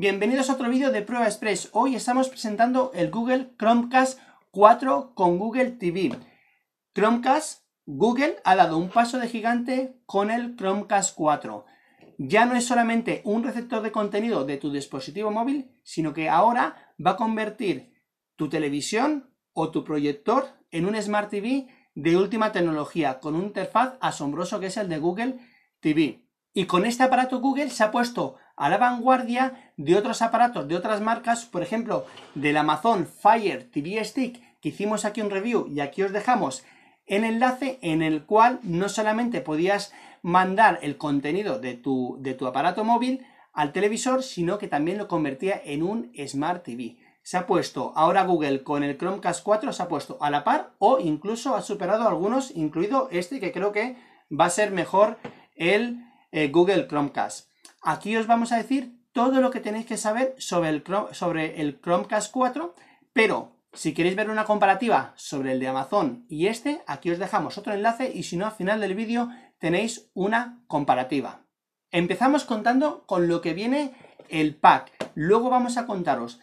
Bienvenidos a otro vídeo de Prueba Express. Hoy estamos presentando el Google Chromecast 4 con Google TV. Chromecast, Google ha dado un paso de gigante con el Chromecast 4. Ya no es solamente un receptor de contenido de tu dispositivo móvil, sino que ahora va a convertir tu televisión o tu proyector en un Smart TV de última tecnología, con un interfaz asombroso que es el de Google TV. Y con este aparato Google se ha puesto a la vanguardia de otros aparatos de otras marcas, por ejemplo, del Amazon Fire TV Stick, que hicimos aquí un review y aquí os dejamos el enlace en el cual no solamente podías mandar el contenido de tu, de tu aparato móvil al televisor, sino que también lo convertía en un Smart TV. Se ha puesto ahora Google con el Chromecast 4, se ha puesto a la par o incluso ha superado algunos, incluido este que creo que va a ser mejor el eh, Google Chromecast. Aquí os vamos a decir todo lo que tenéis que saber sobre el, sobre el Chromecast 4, pero si queréis ver una comparativa sobre el de Amazon y este, aquí os dejamos otro enlace y si no, al final del vídeo tenéis una comparativa. Empezamos contando con lo que viene el pack. Luego vamos a contaros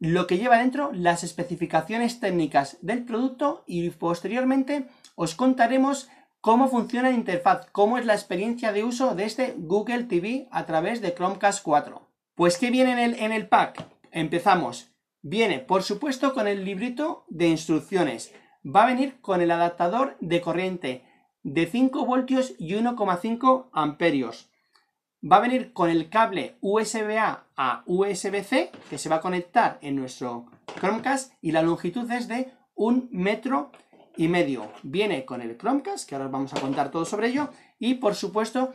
lo que lleva dentro, las especificaciones técnicas del producto y posteriormente os contaremos cómo funciona la interfaz, cómo es la experiencia de uso de este Google TV a través de Chromecast 4. Pues, ¿qué viene en el, pack? Empezamos. Viene, por supuesto, con el librito de instrucciones. Va a venir con el adaptador de corriente de 5 voltios y 1,5 amperios. Va a venir con el cable USB-A a, a usb c que se va a conectar en nuestro Chromecast y la longitud es de un metro y medio viene con el Chromecast, que ahora vamos a contar todo sobre ello, y por supuesto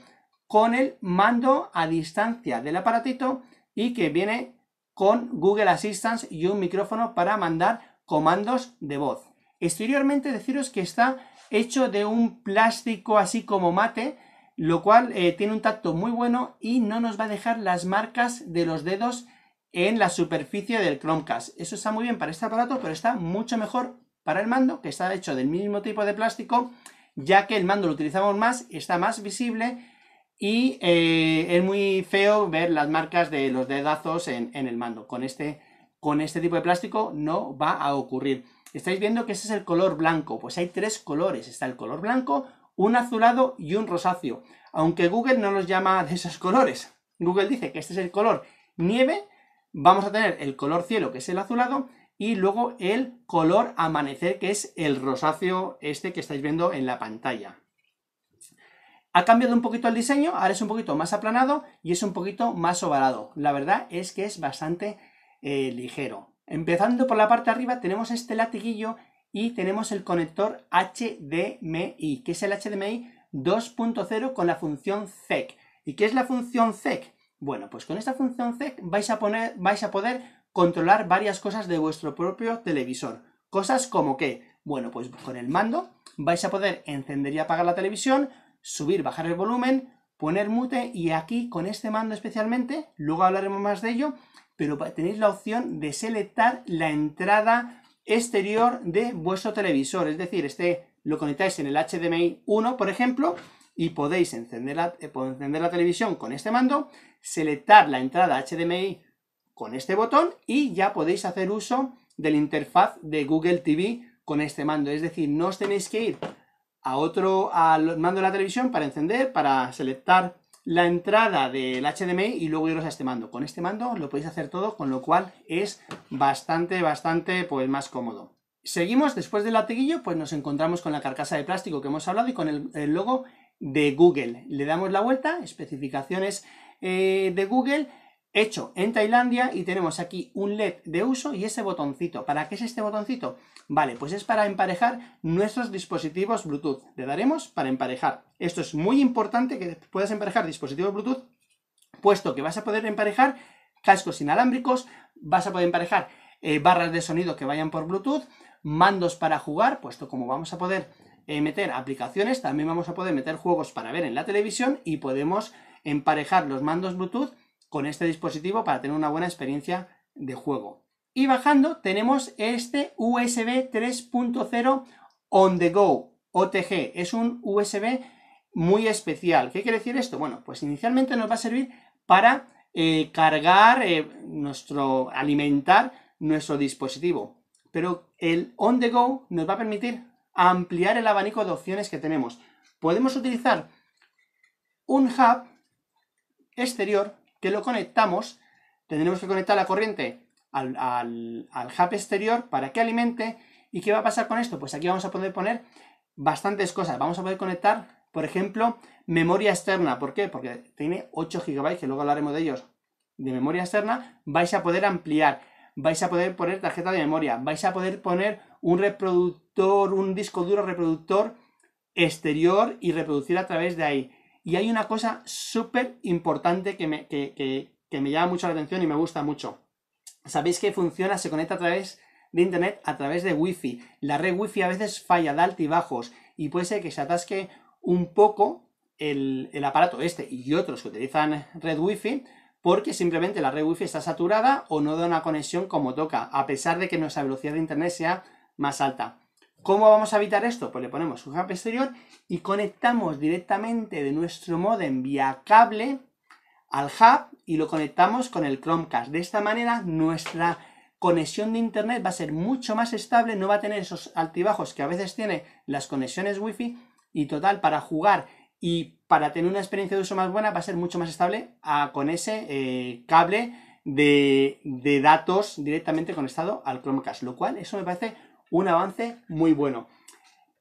con el mando a distancia del aparatito y que viene con Google Assistant y un micrófono para mandar comandos de voz. Exteriormente deciros que está hecho de un plástico así como mate, lo cual eh, tiene un tacto muy bueno y no nos va a dejar las marcas de los dedos en la superficie del Chromecast. Eso está muy bien para este aparato, pero está mucho mejor para el mando, que está hecho del mismo tipo de plástico, ya que el mando lo utilizamos más, está más visible y eh, es muy feo ver las marcas de los dedazos en, el mando. Con este, con este tipo de plástico no va a ocurrir. Estáis viendo que ese es el color blanco, pues hay tres colores, está el color blanco, un azulado y un rosáceo, aunque Google no los llama de esos colores. Google dice que este es el color nieve, vamos a tener el color cielo, que es el azulado, y luego el color amanecer, que es el rosáceo este que estáis viendo en la pantalla. Ha cambiado un poquito el diseño, ahora es un poquito más aplanado y es un poquito más ovalado. La verdad es que es bastante eh, ligero. Empezando por la parte de arriba tenemos este latiguillo y tenemos el conector HDMI, que es el HDMI 2.0 con la función ZEC. E ¿Y qué es la función ZEC? E bueno, pues con esta función ZEC e vais a, poner, vais a poder controlar varias cosas de vuestro propio televisor. Cosas como que, bueno, pues con el mando vais a poder encender y apagar la televisión, subir, bajar el volumen, poner mute y aquí con este mando especialmente, luego hablaremos más de ello, pero tenéis la opción de selectar la entrada exterior de vuestro televisor, es decir, este lo conectáis en el HDMI 1, por ejemplo, y podéis encender la, eh, la televisión con este mando, selectar la entrada HDMI con este botón y ya podéis hacer uso de la interfaz de Google TV con este mando. Es decir, no os tenéis que ir a otro, al mando de la televisión para encender, para selectar la entrada del HDMI y luego iros a este mando. Con este mando lo podéis hacer todo, con lo cual es bastante, bastante pues, más cómodo. Seguimos, después del latiguillo, pues nos encontramos con la carcasa de plástico que hemos hablado y con el, logo de Google. Le damos la vuelta, especificaciones eh, de Google, hecho en Tailandia y tenemos aquí un LED de uso y ese botoncito. ¿Para qué es este botoncito? Vale, pues es para emparejar nuestros dispositivos Bluetooth. Le daremos para emparejar. Esto es muy importante que puedas emparejar dispositivos Bluetooth, puesto que vas a poder emparejar cascos inalámbricos, vas a poder emparejar eh, barras de sonido que vayan por Bluetooth, mandos para jugar, puesto como vamos a poder eh, meter aplicaciones, también vamos a poder meter juegos para ver en la televisión y podemos emparejar los mandos Bluetooth con este dispositivo para tener una buena experiencia de juego. Y bajando tenemos este USB 3.0 On The Go, OTG. Es un USB muy especial. ¿Qué quiere decir esto? Bueno, pues inicialmente nos va a servir para eh, cargar eh, nuestro, alimentar nuestro dispositivo. Pero el On The Go nos va a permitir ampliar el abanico de opciones que tenemos. Podemos utilizar un hub exterior que lo conectamos, tendremos que conectar la corriente al, al, hub exterior para que alimente. ¿Y qué va a pasar con esto? Pues aquí vamos a poder poner bastantes cosas. Vamos a poder conectar, por ejemplo, memoria externa. ¿Por qué? Porque tiene 8 GB, que luego hablaremos de ellos, de memoria externa. Vais a poder ampliar, vais a poder poner tarjeta de memoria, vais a poder poner un reproductor, un disco duro reproductor exterior y reproducir a través de ahí. Y hay una cosa súper importante que me, llama mucho la atención y me gusta mucho. Sabéis que funciona, se conecta a través de internet, a través de wifi. La red wifi a veces falla, de altibajos y puede ser que se atasque un poco el, el, aparato este y otros que utilizan red wifi porque simplemente la red wifi está saturada o no da una conexión como toca, a pesar de que nuestra velocidad de internet sea más alta. ¿Cómo vamos a evitar esto? Pues le ponemos un hub exterior y conectamos directamente de nuestro modem vía cable al hub y lo conectamos con el Chromecast. De esta manera nuestra conexión de internet va a ser mucho más estable, no va a tener esos altibajos que a veces tiene las conexiones wifi y total para jugar y para tener una experiencia de uso más buena va a ser mucho más estable ah, con ese eh, cable de, de datos directamente conectado al Chromecast, lo cual eso me parece un avance muy bueno.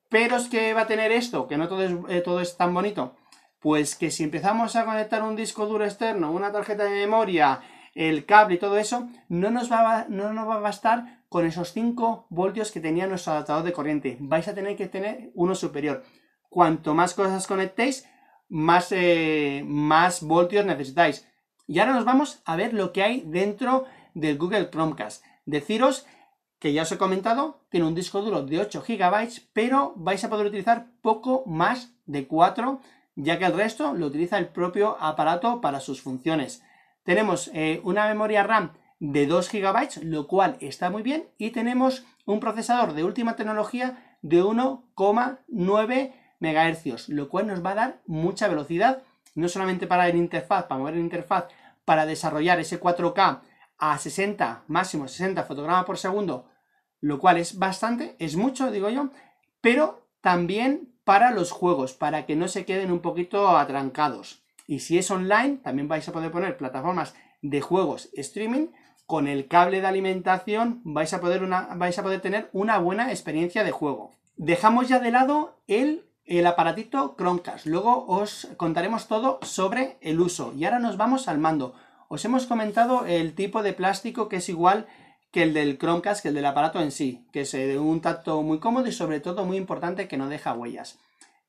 Pero es que va a tener esto, que no todo es, eh, todo es tan bonito. Pues que si empezamos a conectar un disco duro externo, una tarjeta de memoria, el cable y todo eso, no nos va a, no nos va a bastar con esos 5 voltios que tenía nuestro adaptador de corriente. Vais a tener que tener uno superior. Cuanto más cosas conectéis, más, eh, más voltios necesitáis. Y ahora nos vamos a ver lo que hay dentro del Google Chromecast. Deciros que ya os he comentado, tiene un disco duro de 8 GB, pero vais a poder utilizar poco más de 4, ya que el resto lo utiliza el propio aparato para sus funciones. Tenemos eh, una memoria RAM de 2 GB, lo cual está muy bien, y tenemos un procesador de última tecnología de 1,9 MHz, lo cual nos va a dar mucha velocidad, no solamente para el interfaz, para mover el interfaz, para desarrollar ese 4K a 60, máximo 60 fotogramas por segundo, lo cual es bastante, es mucho, digo yo, pero también para los juegos, para que no se queden un poquito atrancados. Y si es online, también vais a poder poner plataformas de juegos streaming. Con el cable de alimentación vais a poder, una, vais a poder tener una buena experiencia de juego. Dejamos ya de lado el, el aparatito Chromecast. Luego os contaremos todo sobre el uso. Y ahora nos vamos al mando. Os hemos comentado el tipo de plástico que es igual que el del Chromecast, que el del aparato en sí, que es eh, un tacto muy cómodo y sobre todo muy importante que no deja huellas.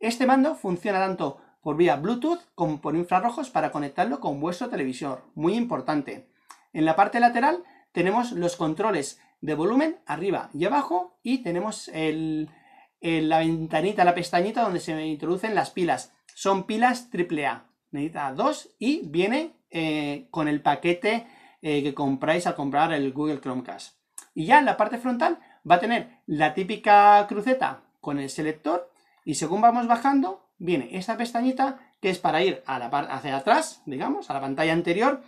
Este mando funciona tanto por vía Bluetooth como por infrarrojos para conectarlo con vuestro televisor, muy importante. En la parte lateral tenemos los controles de volumen arriba y abajo y tenemos la ventanita, la pestañita donde se introducen las pilas. Son pilas AAA, necesita dos y viene eh, con el paquete eh, que compráis al comprar el Google Chromecast. Y ya en la parte frontal va a tener la típica cruceta con el selector y según vamos bajando viene esta pestañita que es para ir a la parte hacia atrás, digamos, a la pantalla anterior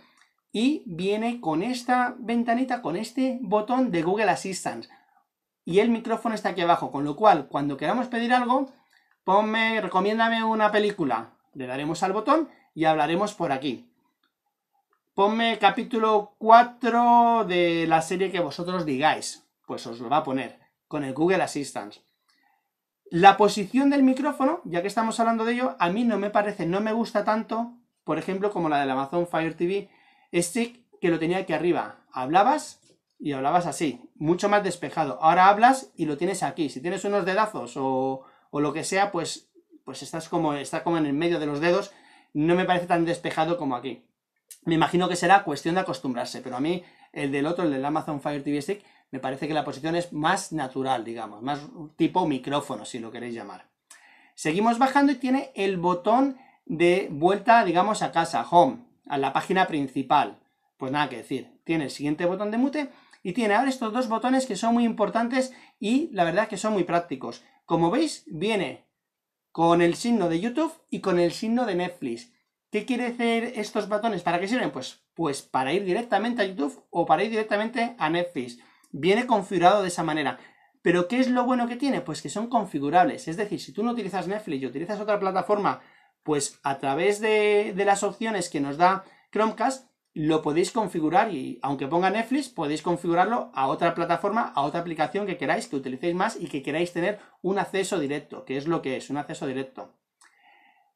y viene con esta ventanita, con este botón de Google Assistant. Y el micrófono está aquí abajo, con lo cual cuando queramos pedir algo, ponme, recomiéndame una película, le daremos al botón y hablaremos por aquí. Ponme capítulo 4 de la serie que vosotros digáis. Pues os lo va a poner con el Google Assistant. La posición del micrófono, ya que estamos hablando de ello, a mí no me parece, no me gusta tanto, por ejemplo, como la del Amazon Fire TV Stick, este que lo tenía aquí arriba. Hablabas y hablabas así, mucho más despejado. Ahora hablas y lo tienes aquí. Si tienes unos dedazos o, o lo que sea, pues, pues estás como, está como en el medio de los dedos no me parece tan despejado como aquí. Me imagino que será cuestión de acostumbrarse, pero a mí el del otro, el del Amazon Fire TV Stick, me parece que la posición es más natural, digamos, más tipo micrófono, si lo queréis llamar. Seguimos bajando y tiene el botón de vuelta, digamos, a casa, home, a la página principal. Pues nada que decir, tiene el siguiente botón de mute y tiene ahora estos dos botones que son muy importantes y la verdad que son muy prácticos. Como veis, viene con el signo de YouTube y con el signo de Netflix. ¿Qué quiere hacer estos botones? ¿Para qué sirven? Pues, pues para ir directamente a YouTube o para ir directamente a Netflix. Viene configurado de esa manera. Pero ¿qué es lo bueno que tiene? Pues que son configurables. Es decir, si tú no utilizas Netflix y utilizas otra plataforma, pues a través de las opciones que nos da Chromecast, lo podéis configurar y aunque ponga Netflix, podéis configurarlo a otra plataforma, a otra aplicación que queráis, que utilicéis más y que queráis tener un acceso directo, que es lo que es, un acceso directo.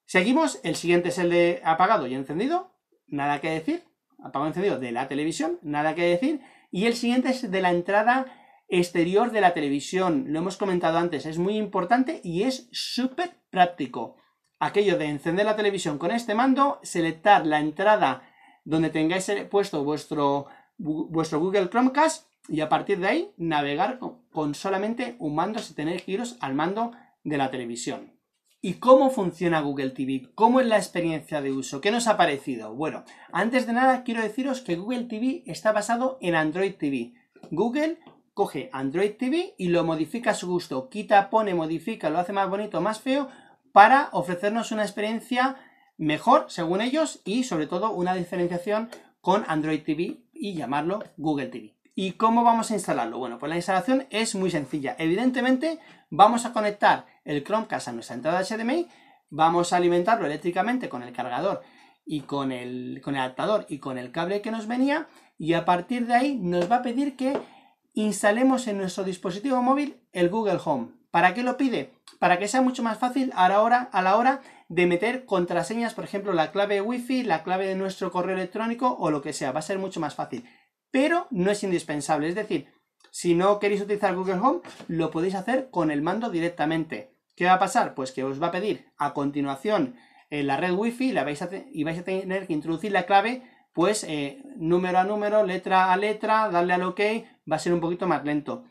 Seguimos, el siguiente es el de apagado y encendido, nada que decir, apagado y encendido de la televisión, nada que decir, y el siguiente es de la entrada exterior de la televisión, lo hemos comentado antes, es muy importante y es súper práctico. Aquello de encender la televisión con este mando, selectar la entrada donde tengáis puesto vuestro, vuestro Google Chromecast y a partir de ahí navegar con solamente un mando si tenéis giros al mando de la televisión. ¿Y cómo funciona Google TV? ¿Cómo es la experiencia de uso? ¿Qué nos ha parecido? Bueno, antes de nada quiero deciros que Google TV está basado en Android TV. Google coge Android TV y lo modifica a su gusto, quita, pone, modifica, lo hace más bonito, más feo, para ofrecernos una experiencia mejor, según ellos, y sobre todo una diferenciación con Android TV y llamarlo Google TV. ¿Y cómo vamos a instalarlo? Bueno, pues la instalación es muy sencilla. Evidentemente, vamos a conectar el Chromecast a nuestra entrada HDMI, vamos a alimentarlo eléctricamente con el cargador y con el, con el adaptador y con el cable que nos venía, y a partir de ahí nos va a pedir que instalemos en nuestro dispositivo móvil el Google Home. ¿Para qué lo pide? Para que sea mucho más fácil ahora, la a la hora de meter contraseñas, por ejemplo, la clave wifi, la clave de nuestro correo electrónico o lo que sea, va a ser mucho más fácil. Pero no es indispensable, es decir, si no queréis utilizar Google Home, lo podéis hacer con el mando directamente. ¿Qué va a pasar? Pues que os va a pedir a continuación eh, la red wifi la vais a y vais a tener que introducir la clave pues eh, número a número, letra a letra, darle al OK, va a ser un poquito más lento.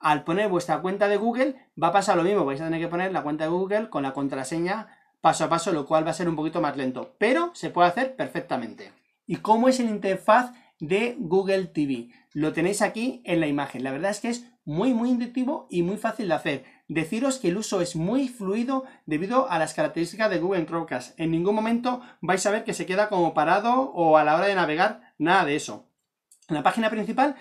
Al poner vuestra cuenta de Google va a pasar lo mismo, vais a tener que poner la cuenta de Google con la contraseña paso a paso, lo cual va a ser un poquito más lento, pero se puede hacer perfectamente. ¿Y cómo es el interfaz de Google TV? Lo tenéis aquí en la imagen. La verdad es que es muy muy intuitivo y muy fácil de hacer. Deciros que el uso es muy fluido debido a las características de Google Chromecast. En ningún momento vais a ver que se queda como parado o a la hora de navegar, nada de eso. La página principal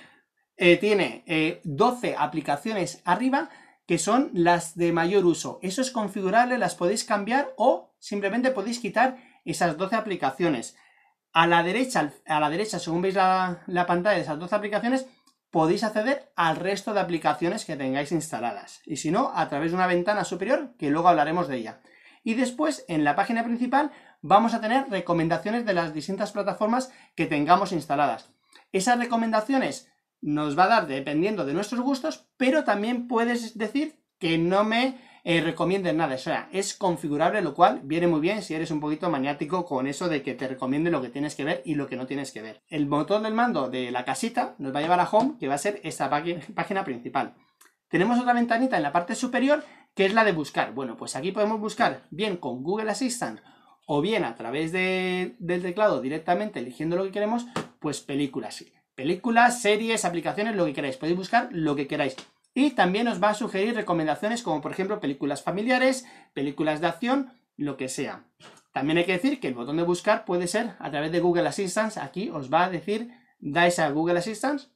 eh, tiene 12 eh, aplicaciones arriba que son las de mayor uso. Eso es configurable, las podéis cambiar o simplemente podéis quitar esas 12 aplicaciones. A la derecha, a la derecha según veis la, la pantalla de esas 12 aplicaciones, podéis acceder al resto de aplicaciones que tengáis instaladas. Y si no, a través de una ventana superior, que luego hablaremos de ella. Y después, en la página principal, vamos a tener recomendaciones de las distintas plataformas que tengamos instaladas. Esas recomendaciones nos va a dar dependiendo de nuestros gustos, pero también puedes decir que no me eh, recomienden nada. O es configurable, lo cual viene muy bien si eres un poquito maniático con eso de que te recomiende lo que tienes que ver y lo que no tienes que ver. El botón del mando de la casita nos va a llevar a Home, que va a ser esta página principal. Tenemos otra ventanita en la parte superior, que es la de buscar. Bueno, pues aquí podemos buscar bien con Google Assistant o bien a través del teclado directamente eligiendo lo que queremos, pues películas películas, series, aplicaciones, lo que queráis. Podéis buscar lo que queráis. Y también os va a sugerir recomendaciones como por ejemplo películas familiares, películas de acción, lo que sea. También hay que decir que el botón de buscar puede ser a través de Google Assistance. Aquí os va a decir, dais a Google Assistance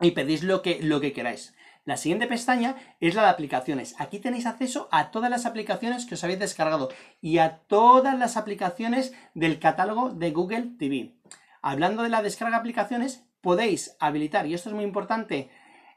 y pedís lo que, lo que queráis. La siguiente pestaña es la de aplicaciones. Aquí tenéis acceso a todas las aplicaciones que os habéis descargado y a todas las aplicaciones del catálogo de Google TV. Hablando de la descarga de aplicaciones, podéis habilitar, y esto es muy importante,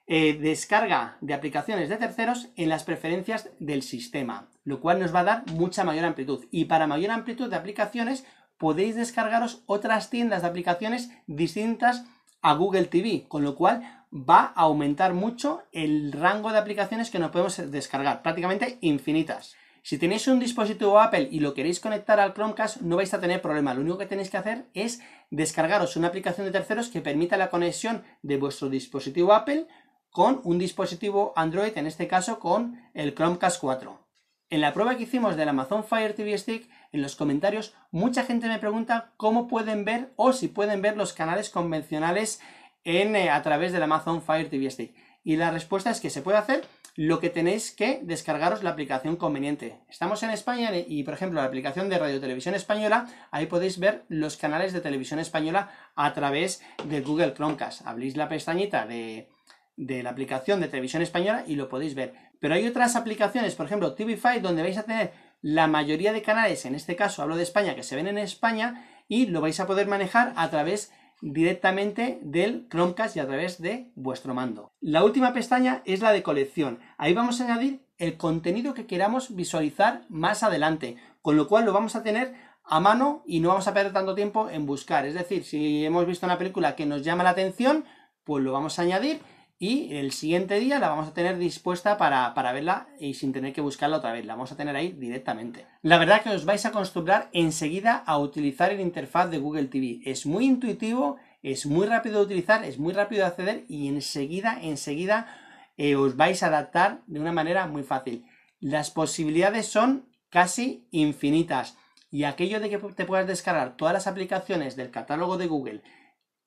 eh, descarga de aplicaciones de terceros en las preferencias del sistema, lo cual nos va a dar mucha mayor amplitud. Y para mayor amplitud de aplicaciones podéis descargaros otras tiendas de aplicaciones distintas a Google TV, con lo cual va a aumentar mucho el rango de aplicaciones que nos podemos descargar, prácticamente infinitas. Si tenéis un dispositivo Apple y lo queréis conectar al Chromecast, no vais a tener problema. Lo único que tenéis que hacer es descargaros una aplicación de terceros que permita la conexión de vuestro dispositivo Apple con un dispositivo Android, en este caso con el Chromecast 4. En la prueba que hicimos del Amazon Fire TV Stick, en los comentarios, mucha gente me pregunta cómo pueden ver o si pueden ver los canales convencionales en, eh, a través del Amazon Fire TV Stick. Y la respuesta es que se puede hacer lo que tenéis que descargaros la aplicación conveniente. Estamos en España y, por ejemplo, la aplicación de Radio Televisión Española, ahí podéis ver los canales de televisión española a través de Google Chromecast. Abrís la pestañita de, la aplicación de televisión española y lo podéis ver. Pero hay otras aplicaciones, por ejemplo, TV5, donde vais a tener la mayoría de canales, en este caso hablo de España, que se ven en España, y lo vais a poder manejar a través de directamente del Chromecast y a través de vuestro mando. La última pestaña es la de colección. Ahí vamos a añadir el contenido que queramos visualizar más adelante, con lo cual lo vamos a tener a mano y no vamos a perder tanto tiempo en buscar. Es decir, si hemos visto una película que nos llama la atención, pues lo vamos a añadir y el siguiente día la vamos a tener dispuesta para, verla y sin tener que buscarla otra vez, la vamos a tener ahí directamente. La verdad que os vais a acostumbrar enseguida a utilizar el interfaz de Google TV, es muy intuitivo, es muy rápido de utilizar, es muy rápido de acceder y enseguida, enseguida eh, os vais a adaptar de una manera muy fácil. Las posibilidades son casi infinitas y aquello de que te puedas descargar todas las aplicaciones del catálogo de Google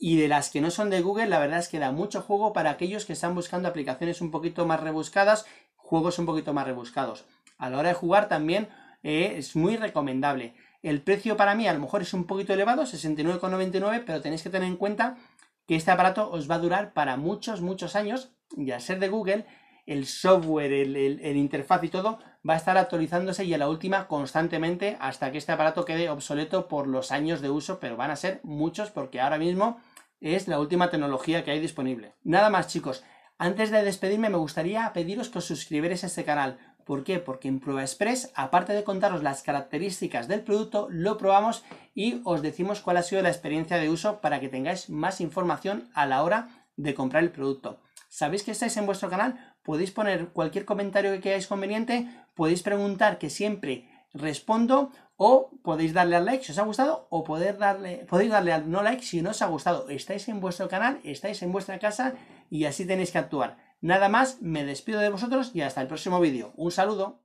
y de las que no son de Google, la verdad es que da mucho juego para aquellos que están buscando aplicaciones un poquito más rebuscadas, juegos un poquito más rebuscados. A la hora de jugar también eh, es muy recomendable. El precio para mí a lo mejor es un poquito elevado, 69,99, pero tenéis que tener en cuenta que este aparato os va a durar para muchos, muchos años y al ser de Google, el software, el interfaz y todo va a estar actualizándose y a la última constantemente hasta que este aparato quede obsoleto por los años de uso, pero van a ser muchos porque ahora mismo es la última tecnología que hay disponible. Nada más chicos, antes de despedirme me gustaría pediros que os suscribierais a este canal. ¿Por qué? Porque en Prueba Express, aparte de contaros las características del producto, lo probamos y os decimos cuál ha sido la experiencia de uso para que tengáis más información a la hora de comprar el producto. Sabéis que estáis en vuestro canal, podéis poner cualquier comentario que queráis conveniente, podéis preguntar que siempre respondo o podéis darle al like si os ha gustado o poder darle, podéis darle al no like si no os ha gustado. Estáis en vuestro canal, estáis en vuestra casa y así tenéis que actuar. Nada más, me despido de vosotros y hasta el próximo vídeo. Un saludo.